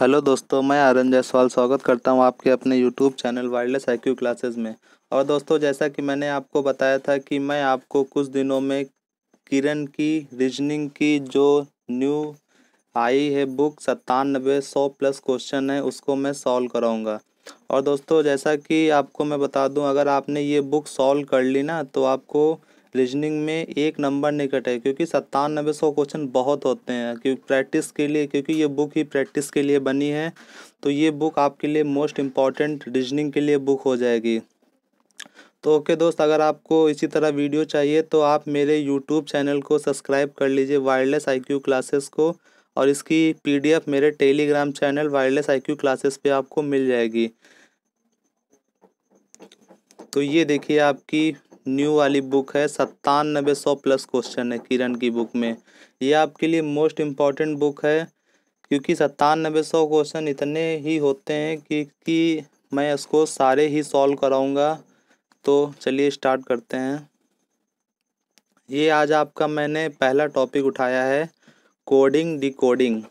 Hello दोस्तों मैं आर्यन जायसवाल स्वागत करता हूं आपके अपने YouTube channel wireless I Q classes में और दोस्तों जैसा कि मैंने आपको बताया था कि मैं आपको कुछ दिनों में किरण की रीजनिंग की जो न्यू आई है बुक सत्तानबे सौ प्लस क्वेश्चन है उसको मैं सॉल्व कराऊंगा और दोस्तों जैसा कि आपको मैं बता दूँ अगर आपने ये बुक सॉल्व कर ली ना तो आपको रीजनिंग में एक नंबर नहीं कटे क्योंकि सत्तानबे सौ क्वेश्चन बहुत होते हैं क्योंकि प्रैक्टिस के लिए क्योंकि ये बुक ही प्रैक्टिस के लिए बनी है तो ये बुक आपके लिए मोस्ट इम्पॉर्टेंट रीजनिंग के लिए बुक हो जाएगी तो ओके दोस्त अगर आपको इसी तरह वीडियो चाहिए तो आप मेरे यूट्यूब चैनल को सब्सक्राइब कर लीजिए वायरलेस क्यू क्लासेस को और इसकी पीडीएफ मेरे Telegram channel wireless Q classes पर आपको मिल जाएगी तो ये देखिए आपकी न्यू वाली बुक है सत्तानबे सौ प्लस क्वेश्चन है किरण की बुक में ये आपके लिए मोस्ट इम्पॉर्टेंट बुक है क्योंकि सत्तानबे सौ क्वेश्चन इतने ही होते हैं कि, कि मैं इसको सारे ही सॉल्व कराऊंगा तो चलिए स्टार्ट करते हैं ये आज आपका मैंने पहला टॉपिक उठाया है कोडिंग डिकोडिंग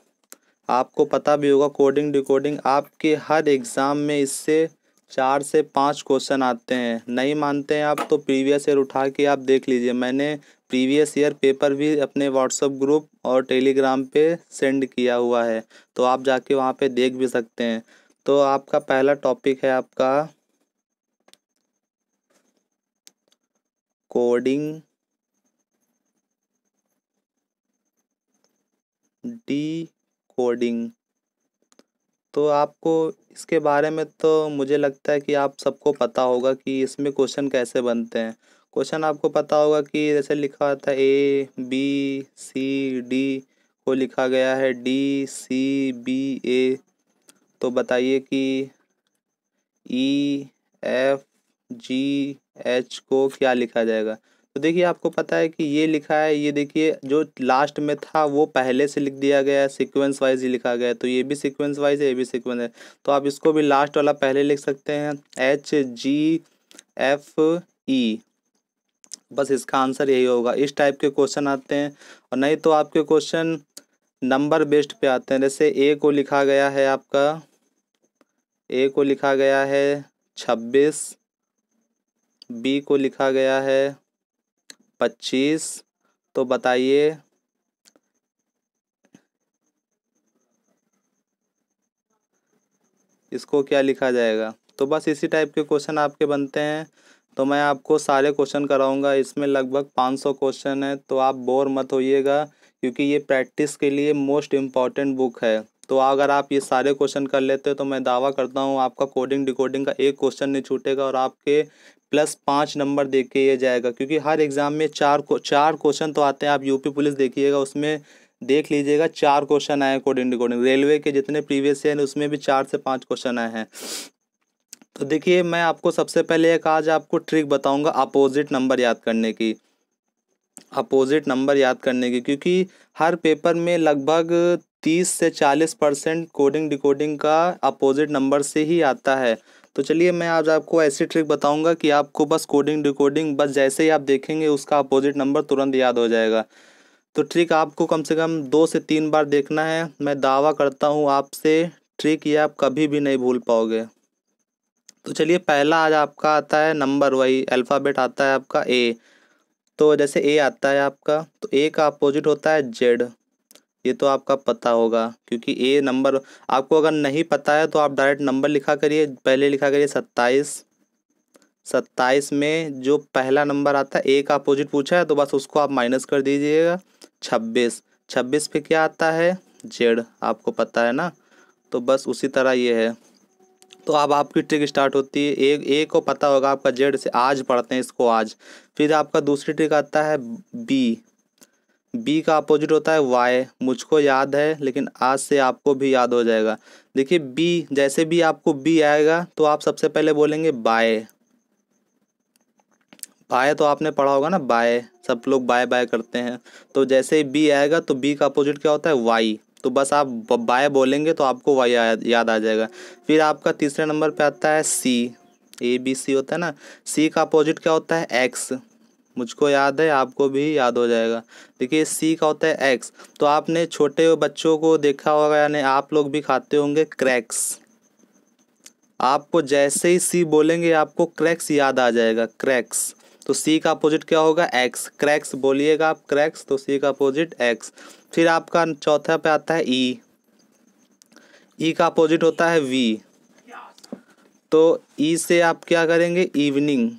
आपको पता भी होगा कोडिंग डिकोडिंग आपके हर एग्ज़ाम में इससे चार से पाँच क्वेश्चन आते हैं नहीं मानते हैं आप तो प्रीवियस ईयर उठा के आप देख लीजिए मैंने प्रीवियस ईयर पेपर भी अपने व्हाट्सअप ग्रुप और टेलीग्राम पे सेंड किया हुआ है तो आप जाके वहाँ पे देख भी सकते हैं तो आपका पहला टॉपिक है आपका कोडिंग डी कोडिंग तो आपको इसके बारे में तो मुझे लगता है कि आप सबको पता होगा कि इसमें क्वेश्चन कैसे बनते हैं क्वेश्चन आपको पता होगा कि जैसे लिखा होता है ए बी सी डी को लिखा गया है डी सी बी ए तो बताइए कि ई एफ जी एच को क्या लिखा जाएगा तो देखिए आपको पता है कि ये लिखा है ये देखिए जो लास्ट में था वो पहले से लिख दिया गया है सिक्वेंस वाइज ही लिखा गया है तो ये भी सिक्वेंस वाइज है ये भी सिक्वेंस है तो आप इसको भी लास्ट वाला पहले लिख सकते हैं एच जी एफ ई बस इसका आंसर यही होगा इस टाइप के क्वेश्चन आते हैं और नहीं तो आपके क्वेश्चन नंबर बेस्ड पे आते हैं जैसे ए को लिखा गया है आपका ए को लिखा गया है छब्बीस बी को लिखा गया है पच्चीस तो बताइए इसको क्या लिखा जाएगा तो बस इसी टाइप के क्वेश्चन आपके बनते हैं तो मैं आपको सारे क्वेश्चन कराऊंगा इसमें लगभग पाँच सौ क्वेश्चन है तो आप बोर मत होइएगा क्योंकि ये प्रैक्टिस के लिए मोस्ट इम्पॉर्टेंट बुक है तो अगर आप ये सारे क्वेश्चन कर लेते हो तो मैं दावा करता हूँ आपका कोडिंग डिकोडिंग का एक क्वेश्चन नहीं छूटेगा और आपके प्लस पाँच नंबर दे के ये जाएगा क्योंकि हर एग्ज़ाम में चार को चार क्वेश्चन तो आते हैं आप यूपी पुलिस देखिएगा उसमें देख लीजिएगा चार क्वेश्चन आए अकॉर्डिंग अकॉर्डिंग रेलवे के जितने प्रीवियस ईयर उसमें भी चार से पाँच क्वेश्चन आए हैं तो देखिए मैं आपको सबसे पहले एक आज आपको ट्रिक बताऊँगा अपोजिट नंबर याद करने की अपोजिट नंबर याद करने की क्योंकि हर पेपर में लगभग तीस से चालीस परसेंट कोडिंग डिकोडिंग का अपोजिट नंबर से ही आता है तो चलिए मैं आज आपको ऐसी ट्रिक बताऊंगा कि आपको बस कोडिंग डिकोडिंग बस जैसे ही आप देखेंगे उसका अपोजिट नंबर तुरंत याद हो जाएगा तो ट्रिक आपको कम से कम दो से तीन बार देखना है मैं दावा करता हूँ आपसे ट्रिक ये आप कभी भी नहीं भूल पाओगे तो चलिए पहला आज आपका आता है नंबर वही अल्फ़ाबेट आता है आपका ए तो जैसे ए आता है आपका तो ए का अपोजिट होता है जेड ये तो आपका पता होगा क्योंकि ए नंबर आपको अगर नहीं पता है तो आप डायरेक्ट नंबर लिखा करिए पहले लिखा करिए सत्ताईस सत्ताईस में जो पहला नंबर आता है ए का अपोजिट पूछा है तो बस उसको आप माइनस कर दीजिएगा छब्बीस छब्बीस पे क्या आता है जेड आपको पता है ना तो बस उसी तरह ये है तो अब आपकी ट्रिक स्टार्ट होती है ए ए को पता होगा आपका जेड से आज पढ़ते हैं इसको आज फिर आपका दूसरी ट्रिक आता है बी बी का अपोजिट होता है वाई मुझको याद है लेकिन आज से आपको भी याद हो जाएगा देखिए बी जैसे भी आपको बी आएगा तो आप सबसे पहले बोलेंगे बाय बाय तो आपने पढ़ा होगा ना बाय सब लोग बाय बाय करते हैं तो जैसे बी आएगा तो बी का अपोजिट क्या होता है वाई तो बस आप बाय बोलेंगे तो आपको वाई याद आ जाएगा फिर आपका तीसरे नंबर पे आता है सी ए बी सी होता है ना सी का अपोजिट क्या होता है एक्स मुझको याद है आपको भी याद हो जाएगा देखिए सी का होता है एक्स तो आपने छोटे बच्चों को देखा होगा यानी आप लोग भी खाते होंगे क्रैक्स आपको जैसे ही सी बोलेंगे आपको क्रैक्स याद आ जाएगा क्रैक्स तो सी का अपोजिट क्या होगा एक्स क्रैक्स बोलिएगा आप क्रैक्स तो सी का अपोजिट एक्स फिर आपका चौथा पे आता है ई e। ई e का अपोजिट होता है वी तो ई e से आप क्या करेंगे इवनिंग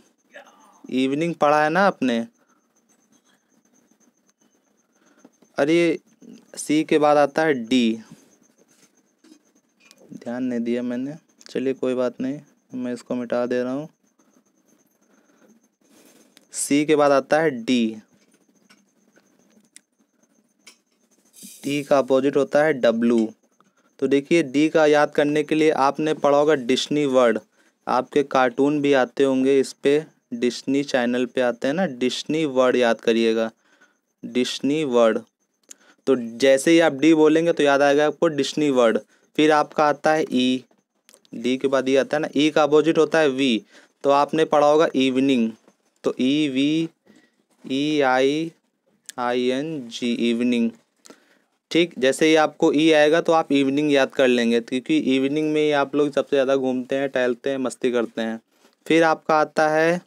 इवनिंग पढ़ा है ना आपने अरे सी के बाद आता है डी ध्यान नहीं दिया मैंने चलिए कोई बात नहीं मैं इसको मिटा दे रहा हूँ सी के बाद आता है डी डी का अपोजिट होता है डब्लू तो देखिए डी का याद करने के लिए आपने पढ़ा होगा डिश्नी वर्ड आपके कार्टून भी आते होंगे इस पर डिस्नी चैनल पे आते हैं ना डिस्नी वर्ड याद करिएगा डिस्नी वर्ड तो जैसे ही आप डी बोलेंगे तो याद आएगा आपको डिस्नी वर्ड फिर आपका आता है ई e। डी के बाद ये e आता है ना ई e का अपोजिट होता है वी तो आपने पढ़ा होगा इवनिंग तो E V E I I N G evening ठीक जैसे ही आपको ई आएगा तो आप इवनिंग याद कर लेंगे क्योंकि इवनिंग में ही आप लोग सबसे ज़्यादा घूमते हैं टहलते हैं मस्ती करते हैं फिर आपका आता है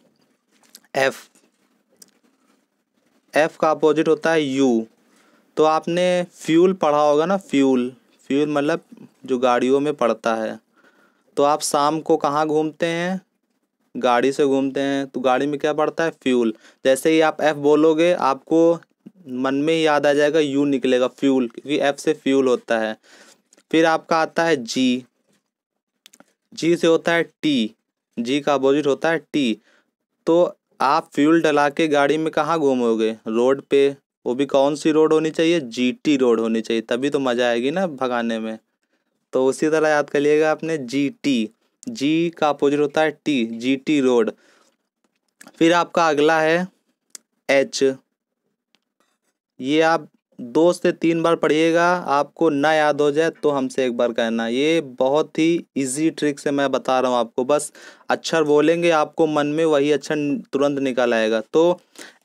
एफ एफ का अपोजिट होता है यू तो आपने फ्यूल पढ़ा होगा ना फ्यूल फ्यूल मतलब जो गाड़ियों में पड़ता है तो आप शाम को कहाँ घूमते हैं गाड़ी से घूमते हैं तो गाड़ी में क्या पड़ता है फ्यूल जैसे ही आप एफ़ बोलोगे आपको मन में याद आ जाएगा यू निकलेगा फ्यूल क्योंकि एफ़ से फ्यूल होता है फिर आपका आता है जी जी से होता है टी जी का अपोजिट होता है टी तो आप फ्यूल डला के गाड़ी में कहाँ घूमोगे रोड पे वो भी कौन सी रोड होनी चाहिए जीटी रोड होनी चाहिए तभी तो मज़ा आएगी ना भगाने में तो उसी तरह याद कर लिएगा आपने जीटी जी का अपोजिट होता है टी जीटी रोड फिर आपका अगला है एच ये आप दो से तीन बार पढ़िएगा आपको ना याद हो जाए तो हमसे एक बार कहना ये बहुत ही इजी ट्रिक से मैं बता रहा हूँ आपको बस अक्षर बोलेंगे आपको मन में वही अक्षर तुरंत निकल आएगा तो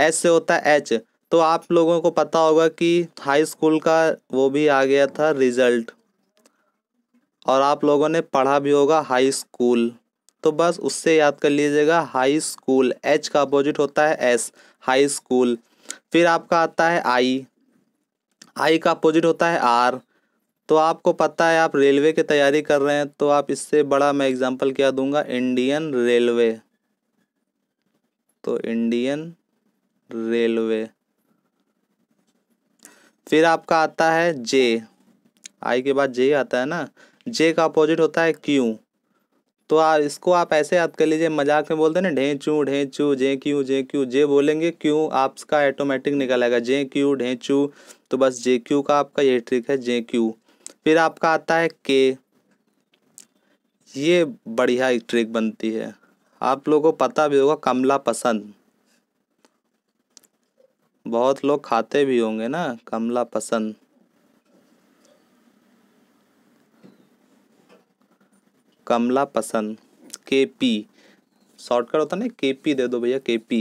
एस से होता है एच तो आप लोगों को पता होगा कि हाई स्कूल का वो भी आ गया था रिजल्ट और आप लोगों ने पढ़ा भी होगा हाई स्कूल तो बस उससे याद कर लीजिएगा हाई स्कूल एच का अपोजिट होता है एस हाई स्कूल फिर आपका आता है आई आई का अपोजिट होता है आर तो आपको पता है आप रेलवे की तैयारी कर रहे हैं तो आप इससे बड़ा मैं एग्जांपल क्या दूंगा इंडियन रेलवे तो इंडियन रेलवे फिर आपका आता है जे आई के बाद जे आता है ना जे का अपोजिट होता है क्यू तो आ, इसको आप ऐसे याद कर लीजिए मजाक में बोलते हैं ना ढेंचू ढेंचू जे क्यू जे क्यू जे बोलेंगे क्यों आपका ऑटोमेटिक निकल आएगा जे क्यू ढेंचू तो बस जे क्यू का आपका ये ट्रिक है जे क्यू फिर आपका आता है के ये बढ़िया एक ट्रिक बनती है आप लोगों को पता भी होगा कमला पसंद बहुत लोग खाते भी होंगे ना कमला पसंद कमला पसंद के पी शॉर्टकट होता ना के पी दे दो भैया के पी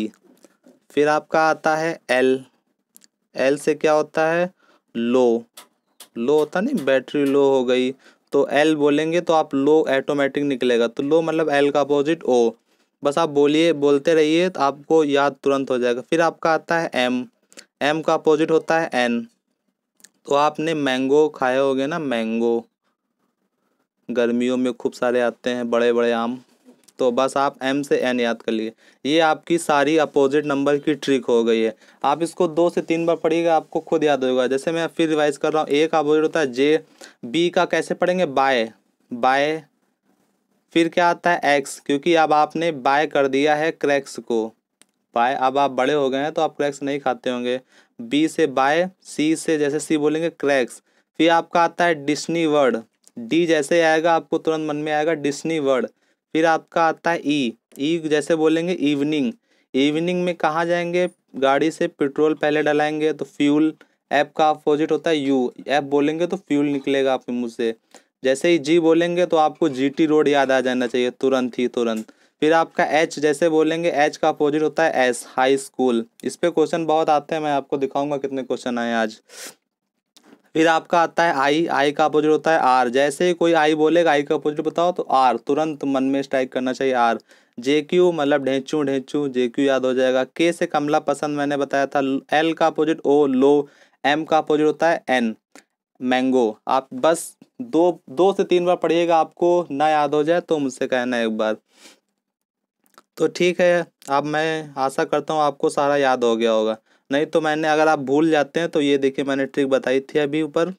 फिर आपका आता है एल एल से क्या होता है लो लो होता नहीं बैटरी लो हो गई तो एल बोलेंगे तो आप लो ऐटोमेटिक निकलेगा तो लो मतलब एल का अपोजिट ओ बस आप बोलिए बोलते रहिए तो आपको याद तुरंत हो जाएगा फिर आपका आता है एम एम का अपोजिट होता है एन तो आपने मैंगो खाए होगे ना मैंगो गर्मियों में खूब सारे आते हैं बड़े बड़े आम तो बस आप एम से एन याद कर लिए ये आपकी सारी अपोजिट नंबर की ट्रिक हो गई है आप इसको दो से तीन बार पढ़िएगा आपको खुद याद होगा जैसे मैं फिर रिवाइज कर रहा हूँ ए का अपोजिट होता है जे बी का कैसे पढ़ेंगे बाय बाय फिर क्या आता है एक्स क्योंकि अब आपने बाय कर दिया है क्रैक्स को बाय अब आप बड़े हो गए हैं तो आप क्रैक्स नहीं खाते होंगे बी से बाय सी से जैसे सी बोलेंगे क्रैक्स फिर आपका आता है डिस्नी वर्ड डी जैसे आएगा आपको तुरंत मन में आएगा डिस्नी वर्ड फिर आपका आता है ई e। ई e जैसे बोलेंगे इवनिंग इवनिंग में कहाँ जाएंगे गाड़ी से पेट्रोल पहले डलाएंगे तो फ्यूल ऐप का अपोजिट होता है यू ऐप बोलेंगे तो फ्यूल निकलेगा आपके मुँह से जैसे ही जी बोलेंगे तो आपको जीटी रोड याद आ जाना चाहिए तुरंत ही तुरंत फिर आपका एच जैसे बोलेंगे एच का अपोजिट होता है एस हाई स्कूल इस पर क्वेश्चन बहुत आते हैं मैं आपको दिखाऊंगा कितने क्वेश्चन आए आज फिर आपका आता है आई आई का अपोजिट होता है आर जैसे ही कोई आई बोलेगा आई का अपोजिट बताओ तो आर तुरंत मन में स्ट्राइक करना चाहिए आर जे क्यू मतलब ढेंचू ढेंचू जे क्यू याद हो जाएगा के से कमला पसंद मैंने बताया था एल का अपोजिट ओ लो एम का अपोजिट होता है एन मैंगो आप बस दो दो से तीन बार पढ़िएगा आपको ना याद हो जाए तो मुझसे कहना एक बार तो ठीक है अब मैं आशा करता हूँ आपको सारा याद हो गया होगा नहीं तो मैंने अगर आप भूल जाते हैं तो ये देखिए मैंने ट्रिक बताई थी अभी ऊपर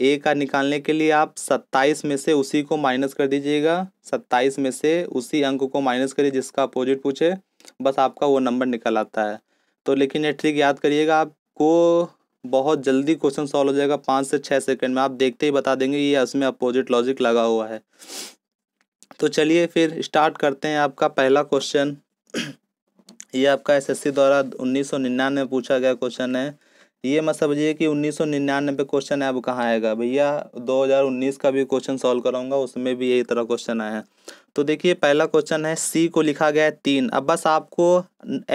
ए का निकालने के लिए आप सत्ताईस में से उसी को माइनस कर दीजिएगा सत्ताईस में से उसी अंक को माइनस करिए जिसका अपोजिट पूछे बस आपका वो नंबर निकल आता है तो लेकिन ये ट्रिक याद करिएगा आपको बहुत जल्दी क्वेश्चन सॉल्व हो जाएगा पाँच से छः सेकंड में आप देखते ही बता देंगे ये इसमें अपोजिट लॉजिक लगा हुआ है तो चलिए फिर स्टार्ट करते हैं आपका पहला क्वेश्चन ये आपका एसएससी द्वारा 1999 में पूछा गया क्वेश्चन है ये मत समझिए कि 1999 पे क्वेश्चन है अब कहाँ आएगा भैया 2019 का भी क्वेश्चन सॉल्व कराऊंगा उसमें भी यही तरह क्वेश्चन आया है तो देखिए पहला क्वेश्चन है सी को लिखा गया है तीन अब बस आपको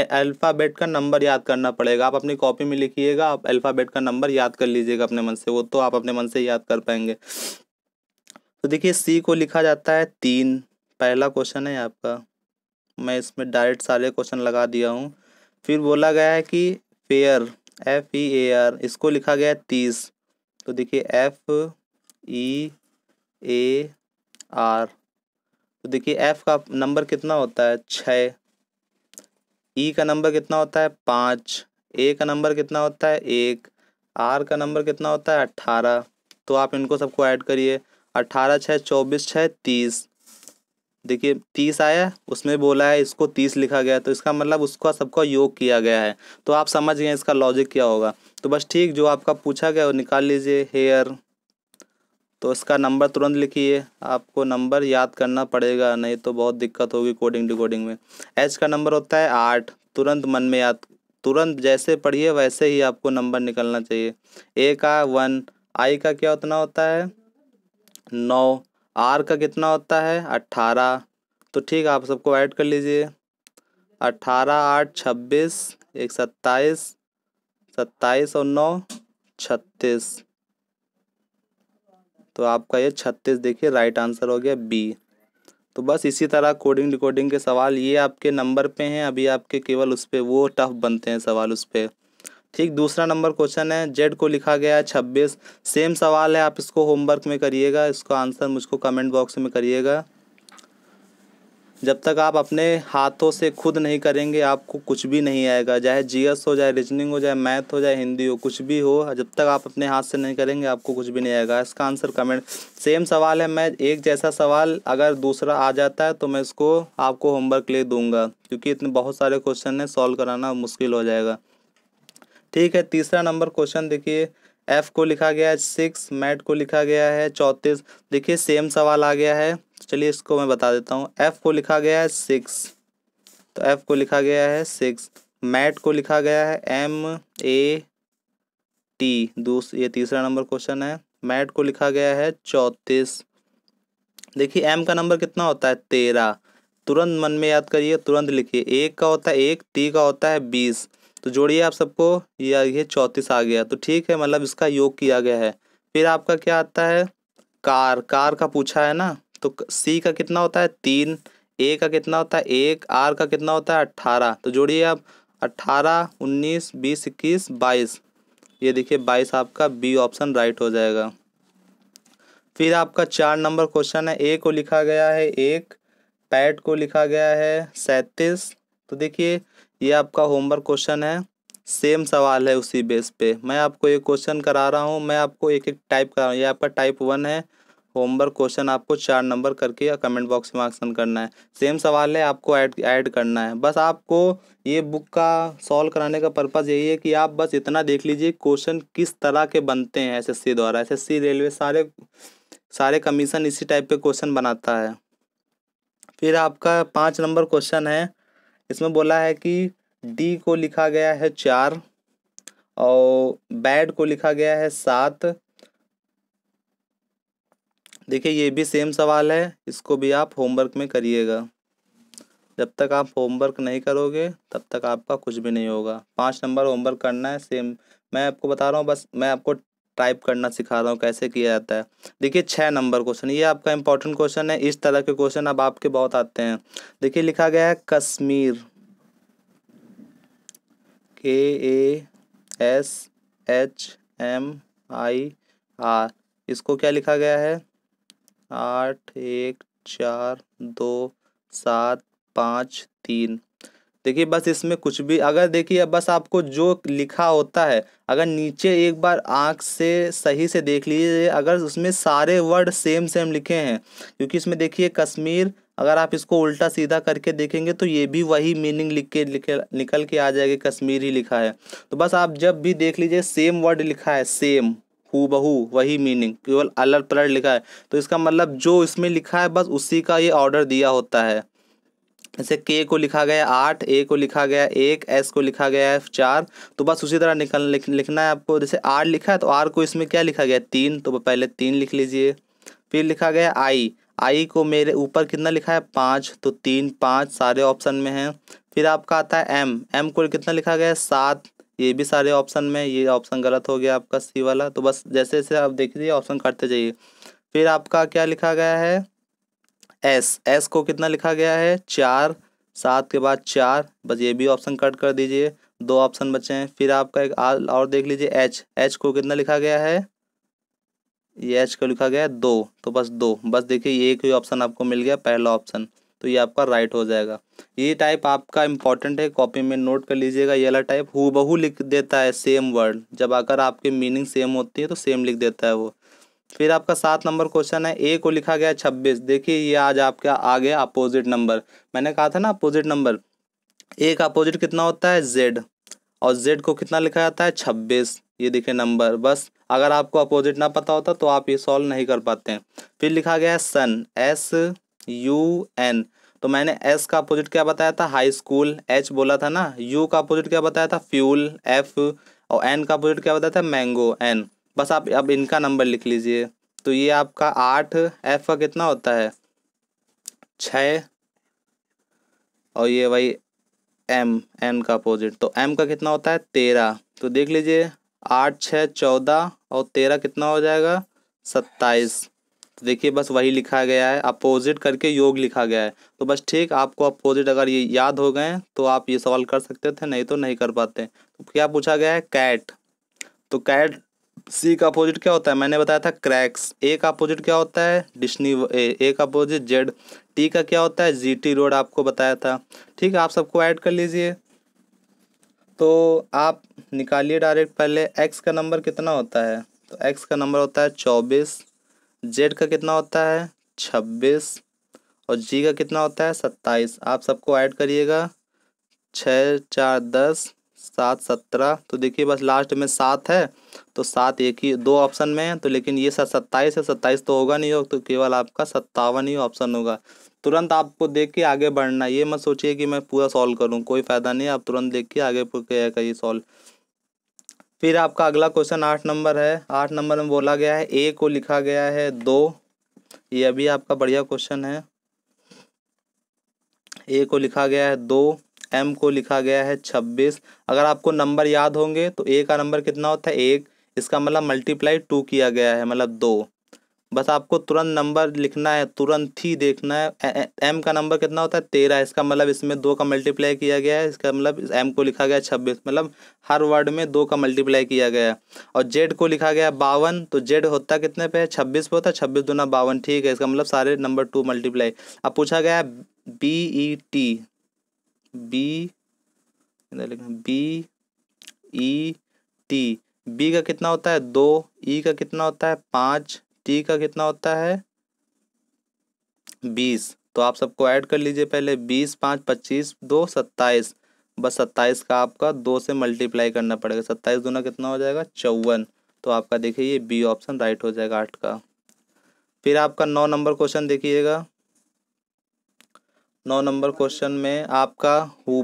अल्फ़ाबेट का नंबर याद करना पड़ेगा आप अपनी कॉपी में लिखिएगा आप अल्फ़ाबेट का नंबर याद कर लीजिएगा अपने मन से वो तो आप अपने मन से याद कर पाएंगे तो देखिए सी को लिखा जाता है तीन पहला क्वेश्चन है आपका मैं इसमें डायरेक्ट सारे क्वेश्चन लगा दिया हूँ फिर बोला गया है कि fair F E A R इसको लिखा गया है तीस तो देखिए एफ ई ए आर तो देखिए एफ का नंबर कितना होता है छ ई e का नंबर कितना होता है पाँच ए का नंबर कितना होता है एक आर का नंबर कितना होता है अट्ठारह तो आप इनको सबको ऐड करिए अट्ठारह छः चौबीस छः तीस देखिए तीस आया उसमें बोला है इसको तीस लिखा गया तो इसका मतलब उसका सबका योग किया गया है तो आप समझ गए इसका लॉजिक क्या होगा तो बस ठीक जो आपका पूछा गया वो निकाल लीजिए हेयर तो इसका नंबर तुरंत लिखिए आपको नंबर याद करना पड़ेगा नहीं तो बहुत दिक्कत होगी कोडिंग डिकोडिंग में एच का नंबर होता है आठ तुरंत मन में याद तुरंत जैसे पढ़िए वैसे ही आपको नंबर निकलना चाहिए ए का वन आई का क्या उतना होता है नौ आर का कितना होता है अट्ठारह तो ठीक आप सबको ऐड कर लीजिए अट्ठारह आठ छब्बीस एक सत्ताईस सत्ताईस और नौ छत्तीस तो आपका ये छत्तीस देखिए राइट आंसर हो गया बी तो बस इसी तरह कोडिंग डिकोडिंग के सवाल ये आपके नंबर पे हैं अभी आपके केवल उस पर वो टफ बनते हैं सवाल उस पर ठीक दूसरा नंबर क्वेश्चन है जेड को लिखा गया है छब्बीस सेम सवाल है आप इसको होमवर्क में करिएगा इसका आंसर मुझको कमेंट बॉक्स में करिएगा जब तक आप अपने हाथों से खुद नहीं करेंगे आपको कुछ भी नहीं आएगा चाहे जीएस हो चाहे रीजनिंग हो चाहे मैथ हो चाहे हिंदी हो कुछ भी हो जब तक आप अपने हाथ से नहीं करेंगे आपको कुछ भी नहीं आएगा इसका आंसर कमेंट सेम सवाल है मैं एक जैसा सवाल अगर दूसरा आ जाता है तो मैं इसको आपको होमवर्क ले दूंगा क्योंकि इतने बहुत सारे क्वेश्चन है सॉल्व कराना मुश्किल हो जाएगा ठीक है तीसरा नंबर क्वेश्चन देखिए एफ को लिखा गया है सिक्स मैट को लिखा गया है चौंतीस देखिए सेम सवाल आ गया है चलिए इसको मैं बता देता हूँ एफ को लिखा गया है सिक्स तो एफ को लिखा गया है सिक्स मैट को लिखा गया है एम ए टी दूस ये तीसरा नंबर क्वेश्चन है मैट को लिखा गया है चौंतीस देखिए एम का नंबर कितना होता है तेरह तुरंत मन में याद करिए तुरंत लिखिए एक का होता है एक टी का होता है बीस तो जोड़िए आप सबको ये ये चौंतीस आ गया तो ठीक है मतलब इसका योग किया गया है फिर आपका क्या आता है कार कार का पूछा है ना तो सी का कितना होता है तीन ए का कितना होता है एक आर का कितना होता है अट्ठारह तो जोड़िए आप अट्ठारह उन्नीस बीस इक्कीस बाईस ये देखिए बाईस आपका बी ऑप्शन राइट हो जाएगा फिर आपका चार नंबर क्वेश्चन है ए को लिखा गया है एक पैट को लिखा गया है सैंतीस तो देखिए ये आपका होमवर्क क्वेश्चन है सेम सवाल है उसी बेस पे मैं आपको ये क्वेश्चन करा रहा हूँ मैं आपको एक एक टाइप करा रहा हूँ ये आपका टाइप वन है होमवर्क क्वेश्चन आपको चार नंबर करके कमेंट बॉक्स में आक्सन करना है सेम सवाल है आपको ऐड ऐड करना है बस आपको ये बुक का सॉल्व कराने का पर्पज़ यही है कि आप बस इतना देख लीजिए क्वेश्चन किस तरह के बनते हैं एसएससी द्वारा एसएससी रेलवे सारे सारे कमीशन इसी टाइप के क्वेश्चन बनाता है फिर आपका पाँच नंबर क्वेश्चन है इसमें बोला है कि डी को लिखा गया है चार और बैड को लिखा गया है सात देखिए ये भी सेम सवाल है इसको भी आप होमवर्क में करिएगा जब तक आप होमवर्क नहीं करोगे तब तक आपका कुछ भी नहीं होगा पांच नंबर होमवर्क करना है सेम मैं आपको बता रहा हूँ बस मैं आपको टाइप करना सिखा रहा हूँ कैसे किया जाता है देखिए छः नंबर क्वेश्चन ये आपका इंपॉर्टेंट क्वेश्चन है इस तरह के क्वेश्चन अब आपके बहुत आते हैं देखिए लिखा गया है Kashmir K A S H M I R इसको क्या लिखा गया है आठ एक चार दो सात पाँच तीन देखिए बस इसमें कुछ भी अगर देखिए बस आपको जो लिखा होता है अगर नीचे एक बार आँख से सही से देख लीजिए अगर उसमें सारे वर्ड सेम सेम लिखे हैं क्योंकि इसमें देखिए कश्मीर अगर आप इसको उल्टा सीधा करके देखेंगे तो ये भी वही मीनिंग लिख के लिखे निकल के आ जाएगी कश्मीर ही लिखा है तो बस आप जब भी देख लीजिए सेम वर्ड लिखा है सेम हु बहू वही मीनिंग केवल अलग पलट लिखा है तो इसका मतलब जो इसमें लिखा है बस उसी का ये ऑर्डर दिया होता है जैसे के को लिखा गया आठ ए को लिखा गया एक एस को लिखा गया है चार तो बस उसी तरह निकल लिख, लिखना है आपको जैसे आर लिखा है तो आर को इसमें क्या लिखा गया तीन तो पहले तीन लिख लीजिए फिर लिखा गया आई आई को मेरे ऊपर कितना लिखा है पाँच तो तीन पाँच सारे ऑप्शन में है फिर आपका आता है एम एम को कितना लिखा गया है सात ये भी सारे ऑप्शन में ये ऑप्शन गलत हो गया आपका सी वाला तो बस जैसे जैसे आप देख लीजिए ऑप्शन करते जाइए फिर आपका क्या लिखा गया है एस एस को कितना लिखा गया है चार सात के बाद चार बस ये भी ऑप्शन कट कर दीजिए दो ऑप्शन बचे हैं फिर आपका एक और देख लीजिए एच एच को कितना लिखा गया है ये एच को लिखा गया है दो तो बस दो बस देखिए ये कोई ऑप्शन आपको मिल गया पहला ऑप्शन तो ये आपका राइट हो जाएगा ये टाइप आपका इंपॉर्टेंट है कॉपी में नोट कर लीजिएगा ये वाला टाइप हु बहू लिख देता है सेम वर्ड जब आकर आपके मीनिंग सेम होती है तो सेम लिख देता है वो फिर आपका सात नंबर क्वेश्चन है ए को लिखा गया छब्बीस देखिए ये आज आपका आ गया अपोजिट नंबर मैंने कहा था ना अपोजिट नंबर ए का अपोजिट कितना होता है जेड और जेड को कितना लिखा जाता है छब्बीस ये देखिए नंबर बस अगर आपको अपोजिट ना पता होता तो आप ये सॉल्व नहीं कर पाते हैं फिर लिखा गया है सन एस यू एन तो मैंने एस का अपोजिट क्या बताया था हाई स्कूल एच बोला था ना यू का अपोजिट क्या बताया था फ्यूल एफ और एन का अपोजिट क्या बताया था मैंगो एन बस आप अब इनका नंबर लिख लीजिए तो ये आपका आठ एफ का कितना होता है छ और ये वही एम एन का अपोजिट तो एम का कितना होता है तेरह तो देख लीजिए आठ छः चौदह और तेरह कितना हो जाएगा सत्ताईस तो देखिए बस वही लिखा गया है अपोजिट करके योग लिखा गया है तो बस ठीक आपको अपोजिट अगर ये याद हो गए तो आप ये सवाल कर सकते थे नहीं तो नहीं कर पाते तो क्या पूछा गया है कैट तो कैट सी का अपोजिट क्या होता है मैंने बताया था क्रैक्स ए का अपोजिट क्या होता है डिशनी ए का अपोजिट जेड टी का क्या होता है जी टी रोड आपको बताया था ठीक है आप सबको ऐड कर लीजिए तो आप निकालिए डायरेक्ट पहले एक्स का नंबर कितना होता है तो एक्स का नंबर होता है चौबीस जेड का कितना होता है छब्बीस और जी का कितना होता है सत्ताईस आप सबको ऐड करिएगा छः चार दस सात सत्रह तो देखिए बस लास्ट में सात है तो सात एक ही दो ऑप्शन में है तो लेकिन ये सर सत्ताईस है सत्ताईस तो होगा नहीं होगा तो केवल आपका सत्तावन ही ऑप्शन होगा तुरंत आपको देख के आगे बढ़ना ये मत सोचिए कि मैं पूरा सॉल्व करूँ कोई फ़ायदा नहीं आप तुरंत देख के आगे ये सॉल्व फिर आपका अगला क्वेश्चन आठ नंबर है आठ नंबर में बोला गया है ए को लिखा गया है दो ये अभी आपका बढ़िया क्वेश्चन है ए को लिखा गया है दो एम को लिखा गया है छब्बीस अगर आपको नंबर याद होंगे तो ए का नंबर कितना होता है एक इसका मतलब मल्टीप्लाई टू किया गया है मतलब दो बस आपको तुरंत नंबर लिखना है तुरंत ही देखना है एम का नंबर कितना होता है तेरह इसका मतलब इसमें दो का मल्टीप्लाई किया गया है इसका मतलब एम को लिखा गया छब्बीस मतलब हर वर्ड में दो का मल्टीप्लाई किया गया है और जेड को लिखा गया बावन तो जेड होता कितने पे है छब्बीस पे होता है छब्बीस दूना बावन ठीक है इसका मतलब सारे नंबर टू मल्टीप्लाई अब पूछा गया B E T B B E T B का कितना होता है दो ई e का कितना होता है पाँच टी का कितना होता है बीस तो आप सबको ऐड कर लीजिए पहले बीस पाँच पच्चीस दो सत्ताईस बस सत्ताईस का आपका दो से मल्टीप्लाई करना पड़ेगा सत्ताईस दोनों कितना हो जाएगा चौवन तो आपका देखिए ये बी ऑप्शन राइट हो जाएगा आठ का फिर आपका नौ नंबर क्वेश्चन देखिएगा नौ नंबर क्वेश्चन में आपका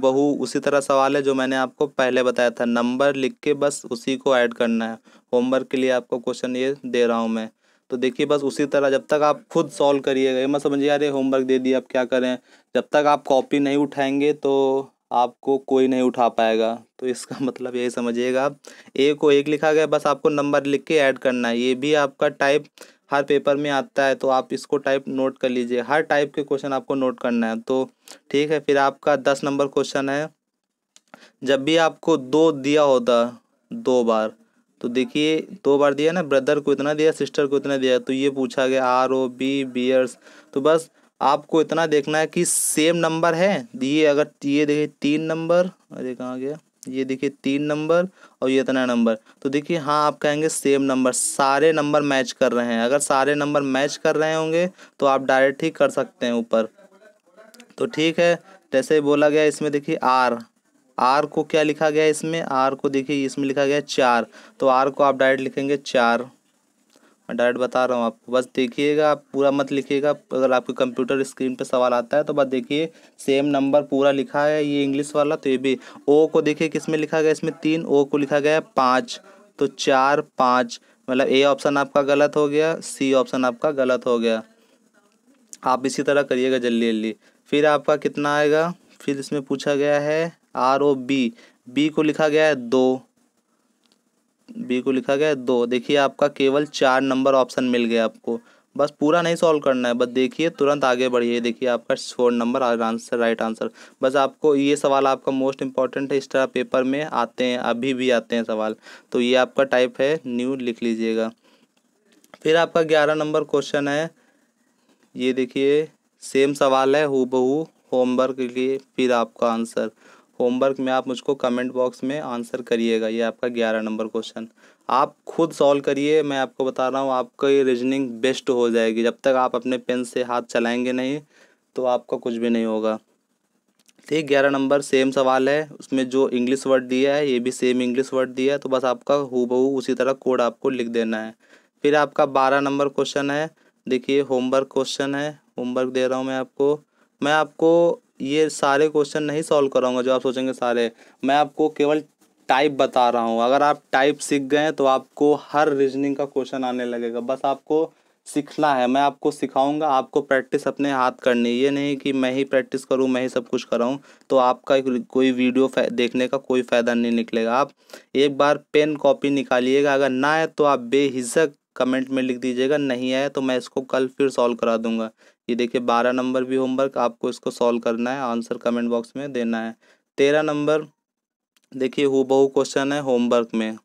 बहू उसी तरह सवाल है जो मैंने आपको पहले बताया था नंबर लिख के बस उसी को ऐड करना है होमवर्क के लिए आपको क्वेश्चन ये दे रहा हूँ मैं तो देखिए बस उसी तरह जब तक आप खुद सॉल्व करिएगा ये मत समझिए अरे होमवर्क दे दिया आप क्या करें जब तक आप कॉपी नहीं उठाएंगे तो आपको कोई नहीं उठा पाएगा तो इसका मतलब यही समझिएगा आप ए को एक लिखा गया बस आपको नंबर लिख के ऐड करना है ये भी आपका टाइप हर पेपर में आता है तो आप इसको टाइप नोट कर लीजिए हर टाइप के क्वेश्चन आपको नोट करना है तो ठीक है फिर आपका दस नंबर क्वेश्चन है जब भी आपको दो दिया होता दो बार तो देखिए दो बार दिया ना ब्रदर को इतना दिया सिस्टर को इतना दिया तो ये पूछा गया आर ओ बी बियर्स तो बस आपको इतना देखना है कि सेम नंबर है ये अगर ये देखिए तीन नंबर अरे कहाँ गया ये देखिए तीन नंबर और ये इतना नंबर तो देखिए हाँ आप कहेंगे सेम नंबर सारे नंबर मैच कर रहे हैं अगर सारे नंबर मैच कर रहे होंगे तो आप डायरेक्ट ही कर सकते हैं ऊपर तो ठीक है जैसे तो बोला गया इसमें देखिए आर आर को क्या लिखा गया इसमें आर को देखिए इसमें लिखा गया चार तो आर को आप डायरेक्ट लिखेंगे चार मैं डायरेक्ट बता रहा हूँ आपको बस देखिएगा आप पूरा मत लिखिएगा अगर आपके कंप्यूटर स्क्रीन पे सवाल आता है तो बस देखिए सेम नंबर पूरा लिखा है ये इंग्लिश वाला तो ये भी ओ को देखिए किस में लिखा गया इसमें तीन ओ को लिखा गया है पाँच तो चार पाँच मतलब ए ऑप्शन आपका गलत हो गया सी ऑप्शन आपका गलत हो गया आप इसी तरह करिएगा जल्दी जल्दी फिर आपका कितना आएगा फिर इसमें पूछा गया है आर ओ बी बी को लिखा गया है दो बी को लिखा गया है दो देखिए आपका केवल चार नंबर ऑप्शन मिल गया आपको बस पूरा नहीं सॉल्व करना है बस देखिए तुरंत आगे बढ़िए देखिए आपका four number answer right answer बस आपको ये सवाल आपका मोस्ट इंपॉर्टेंट है इस तरह पेपर में आते हैं अभी भी आते हैं सवाल तो ये आपका टाइप है न्यू लिख लीजिएगा फिर आपका ग्यारह नंबर क्वेश्चन है ये देखिए सेम सवाल है हु बहू होमवर्क के लिए फिर आपका आंसर होमवर्क में आप मुझको कमेंट बॉक्स में आंसर करिएगा ये आपका ग्यारह नंबर क्वेश्चन आप खुद सॉल्व करिए मैं आपको बता रहा हूँ आपका ये रीजनिंग बेस्ट हो जाएगी जब तक आप अपने पेन से हाथ चलाएंगे नहीं तो आपका कुछ भी नहीं होगा ठीक ग्यारह नंबर सेम सवाल है उसमें जो इंग्लिश वर्ड दिया है ये भी सेम इंग्लिश वर्ड दिया है तो बस आपका हु उसी तरह कोड आपको लिख देना है फिर आपका बारह नंबर क्वेश्चन है देखिए होमवर्क क्वेश्चन है होमवर्क दे रहा हूँ मैं आपको मैं आपको ये सारे क्वेश्चन नहीं सॉल्व कराऊंगा जो आप सोचेंगे सारे मैं आपको केवल टाइप बता रहा हूँ अगर आप टाइप सीख गए तो आपको हर रीजनिंग का क्वेश्चन आने लगेगा बस आपको सीखना है मैं आपको सिखाऊंगा आपको प्रैक्टिस अपने हाथ करनी ये नहीं कि मैं ही प्रैक्टिस करूं मैं ही सब कुछ कराऊं तो आपका कोई वीडियो देखने का कोई फ़ायदा नहीं निकलेगा आप एक बार पेन कॉपी निकालिएगा अगर ना है तो आप बेहिजक कमेंट में लिख दीजिएगा नहीं आए तो मैं इसको कल फिर सॉल्व करा दूंगा ये देखिए बारह नंबर भी होमवर्क आपको इसको सॉल्व करना है आंसर कमेंट बॉक्स में देना है तेरह नंबर देखिए हु बहु क्वेश्चन है होमवर्क में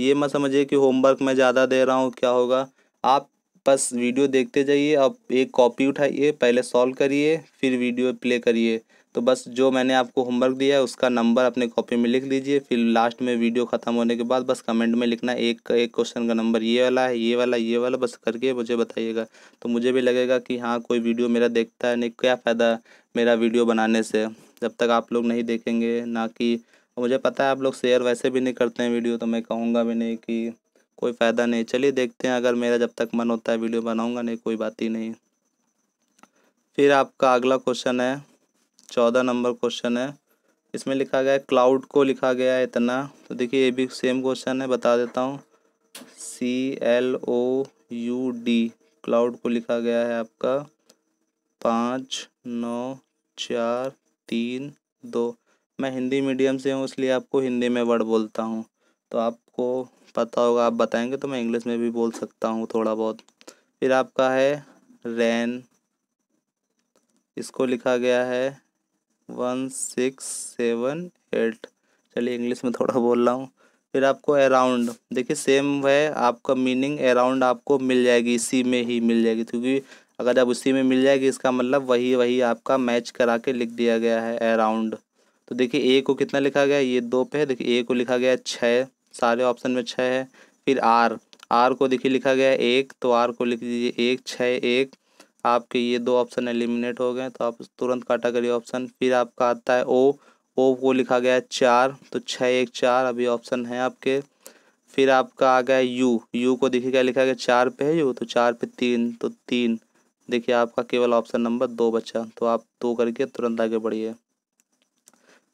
ये मत समझिए कि होमवर्क मैं ज़्यादा दे रहा हूँ क्या होगा आप बस वीडियो देखते जाइए आप एक कॉपी उठाइए पहले सॉल्व करिए फिर वीडियो प्ले करिए तो बस जो मैंने आपको होमवर्क दिया है उसका नंबर अपने कॉपी में लिख लीजिए फिर लास्ट में वीडियो ख़त्म होने के बाद बस कमेंट में लिखना एक एक क्वेश्चन का नंबर ये वाला है ये वाला ये वाला बस करके मुझे बताइएगा तो मुझे भी लगेगा कि हाँ कोई वीडियो मेरा देखता है नहीं तो क्या फ़ायदा मेरा वीडियो बनाने से जब तक आप लोग नहीं देखेंगे ना कि मुझे पता है आप लोग शेयर वैसे भी नहीं करते हैं वीडियो तो मैं कहूँगा भी नहीं कि कोई फ़ायदा नहीं चलिए देखते हैं अगर मेरा जब तक मन होता है वीडियो बनाऊँगा नहीं कोई बात ही नहीं फिर आपका अगला क्वेश्चन है चौदह नंबर क्वेश्चन है इसमें लिखा गया है क्लाउड को लिखा गया है इतना तो देखिए ये भी सेम क्वेश्चन है बता देता हूँ C L O U D cloud को लिखा गया है आपका पाँच नौ चार तीन दो मैं हिंदी मीडियम से हूँ इसलिए आपको हिंदी में वर्ड बोलता हूँ तो आपको पता होगा आप बताएंगे तो मैं इंग्लिश में भी बोल सकता हूँ थोड़ा बहुत फिर आपका है रैन इसको लिखा गया है वन सिक्स सेवन एट चलिए इंग्लिश में थोड़ा बोल रहा हूँ फिर आपको अराउंड देखिए सेम है आपका मीनिंग अराउंड आपको मिल जाएगी इसी में ही मिल जाएगी क्योंकि अगर आप उसी में मिल जाएगी इसका मतलब वही वही आपका मैच करा के लिख दिया गया है अराउंड तो देखिए ए को कितना लिखा गया ये दो पे है देखिए ए को लिखा गया छः सारे ऑप्शन में छः है फिर आर आर को देखिए लिखा गया एक तो आर को लिख दीजिए एक छः एक आपके ये दो ऑप्शन एलिमिनेट हो गए तो आप तुरंत काटा करिए ऑप्शन फिर आपका आता है ओ ओ को लिखा गया है चार तो छः एक चार अभी ऑप्शन है आपके फिर आपका आ गया यू यू को देखिए क्या लिखा गया चार पे है यू तो चार पे तीन तो तीन देखिए आपका केवल ऑप्शन नंबर दो बचा तो आप दो करके तुरंत आगे बढ़िए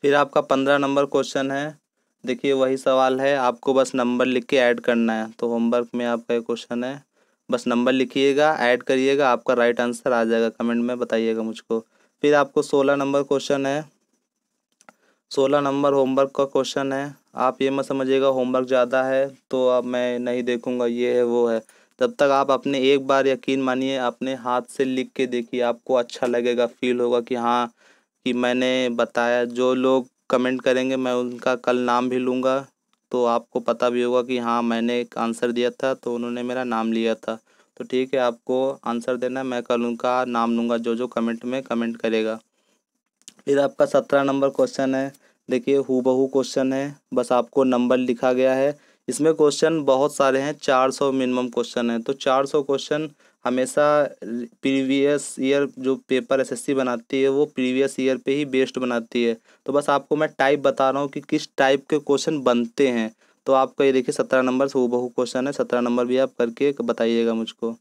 फिर आपका पंद्रह नंबर क्वेश्चन है देखिए वही सवाल है आपको बस नंबर लिख के ऐड करना है तो होमवर्क में आपका ये क्वेश्चन है बस नंबर लिखिएगा ऐड करिएगा आपका राइट आंसर आ जाएगा कमेंट में बताइएगा मुझको फिर आपको सोलह नंबर क्वेश्चन है सोलह नंबर होमवर्क का क्वेश्चन है आप ये मत समझिएगा होमवर्क ज़्यादा है तो अब मैं नहीं देखूँगा ये है वो है तब तक आप अपने एक बार यकीन मानिए अपने हाथ से लिख के देखिए आपको अच्छा लगेगा फील होगा कि हाँ कि मैंने बताया जो लोग कमेंट करेंगे मैं उनका कल नाम भी लूँगा तो आपको पता भी होगा कि हाँ मैंने एक आंसर दिया था तो उन्होंने मेरा नाम लिया था तो ठीक है आपको आंसर देना मैं कल उनका नाम लूँगा जो जो कमेंट में कमेंट करेगा फिर आपका सत्रह नंबर क्वेश्चन है देखिए बहू क्वेश्चन है बस आपको नंबर लिखा गया है इसमें क्वेश्चन बहुत सारे हैं चार सौ मिनिमम क्वेश्चन है तो चार सौ क्वेश्चन हमेशा प्रीवियस ईयर जो पेपर एसएससी बनाती है वो प्रीवियस ईयर पे ही बेस्ड बनाती है तो बस आपको मैं टाइप बता रहा हूँ कि किस टाइप के क्वेश्चन बनते हैं तो आपका ये देखिए सत्रह नंबर से बहु क्वेश्चन है सत्रह नंबर भी आप करके बताइएगा मुझको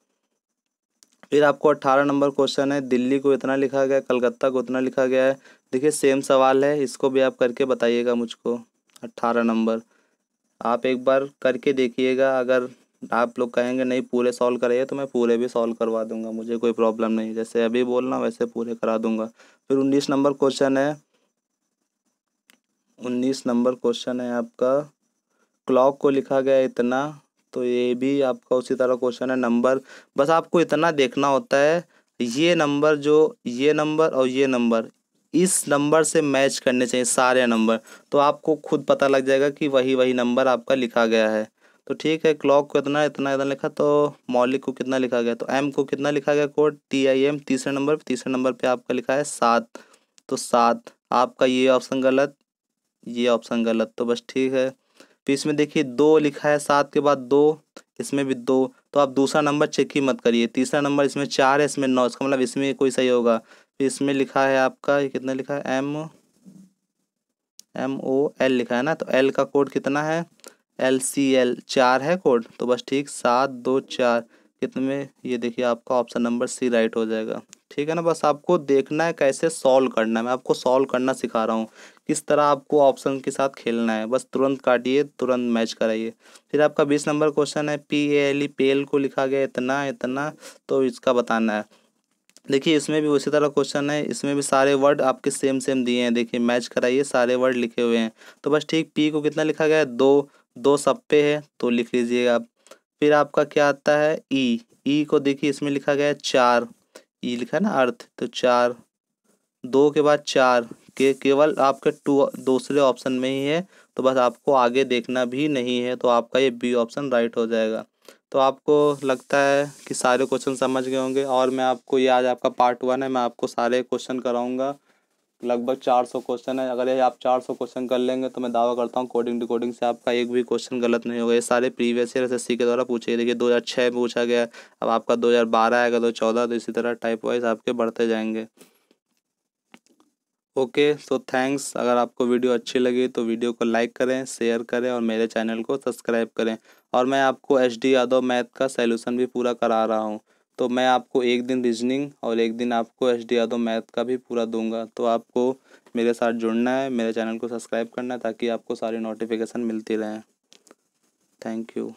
फिर आपको अट्ठारह नंबर क्वेश्चन है दिल्ली को इतना लिखा गया कलकत्ता को इतना लिखा गया है देखिए सेम सवाल है इसको भी आप करके बताइएगा मुझको अट्ठारह नंबर आप एक बार करके देखिएगा अगर आप लोग कहेंगे नहीं पूरे सॉल्व करिए तो मैं पूरे भी सॉल्व करवा दूंगा मुझे कोई प्रॉब्लम नहीं जैसे अभी बोलना वैसे पूरे करा दूंगा फिर उन्नीस नंबर क्वेश्चन है उन्नीस नंबर क्वेश्चन है आपका क्लॉक को लिखा गया इतना तो ये भी आपका उसी तरह क्वेश्चन है नंबर बस आपको इतना देखना होता है ये नंबर जो ये नंबर और ये नंबर इस नंबर से मैच करने चाहिए सारे नंबर तो आपको खुद पता लग जाएगा कि वही वही नंबर आपका लिखा गया है तो ठीक है क्लॉक को इतना इतना इतना लिखा तो मौलिक को कितना लिखा गया तो एम को कितना लिखा गया कोड टी आई एम तीसरे नंबर पर तीसरे नंबर पे आपका लिखा है सात तो सात आपका ये ऑप्शन गलत ये ऑप्शन गलत तो बस ठीक है फिर इसमें देखिए दो लिखा है सात के बाद दो इसमें भी दो तो आप दूसरा नंबर चेक ही मत करिए तीसरा नंबर इसमें चार है इसमें नौ इसका मतलब इसमें कोई सही होगा फिर इसमें लिखा है आपका ये कितना लिखा है एम एम ओ एल लिखा है ना तो एल का कोड कितना है एल सी एल चार है कोड तो बस ठीक सात दो चार कितने में ये देखिए आपका ऑप्शन नंबर सी राइट हो जाएगा ठीक है ना बस आपको देखना है कैसे सॉल्व करना है मैं आपको सॉल्व करना सिखा रहा हूँ किस तरह आपको ऑप्शन के साथ खेलना है बस तुरंत काटिए तुरंत मैच कराइए फिर आपका बीस नंबर क्वेश्चन है P A L E P L को लिखा गया इतना इतना तो इसका बताना है देखिए इसमें भी उसी तरह क्वेश्चन है इसमें भी सारे वर्ड आपके सेम सेम दिए हैं देखिए मैच कराइए सारे वर्ड लिखे हुए हैं तो बस ठीक पी को कितना लिखा गया है दो दो सब पे है तो लिख लीजिएगा आप फिर आपका क्या आता है ई ई को देखिए इसमें लिखा गया है चार ई लिखा है ना अर्थ तो चार दो के बाद चार के केवल आपके टू दूसरे ऑप्शन में ही है तो बस आपको आगे देखना भी नहीं है तो आपका ये बी ऑप्शन राइट हो जाएगा तो आपको लगता है कि सारे क्वेश्चन समझ गए होंगे और मैं आपको ये आज आपका पार्ट वन है मैं आपको सारे क्वेश्चन कराऊंगा लगभग 400 क्वेश्चन है अगर ये आप 400 क्वेश्चन कर लेंगे तो मैं दावा करता हूँ कोडिंग डिकोडिंग से आपका एक भी क्वेश्चन गलत नहीं होगा ये सारे प्रीवियस ईयर एस के द्वारा पूछे देखिए दो छः में पूछा गया अब आपका 2012 आएगा चौदह तो इसी तरह टाइप वाइज आपके बढ़ते जाएंगे ओके सो थैंक्स अगर आपको वीडियो अच्छी लगी तो वीडियो को लाइक करें शेयर करें और मेरे चैनल को सब्सक्राइब करें और मैं आपको एच यादव मैथ का सोल्यूशन भी पूरा करा रहा हूँ तो मैं आपको एक दिन रीजनिंग और एक दिन आपको एच डी यादव मैथ का भी पूरा दूंगा तो आपको मेरे साथ जुड़ना है मेरे चैनल को सब्सक्राइब करना है ताकि आपको सारी नोटिफिकेशन मिलती रहें थैंक यू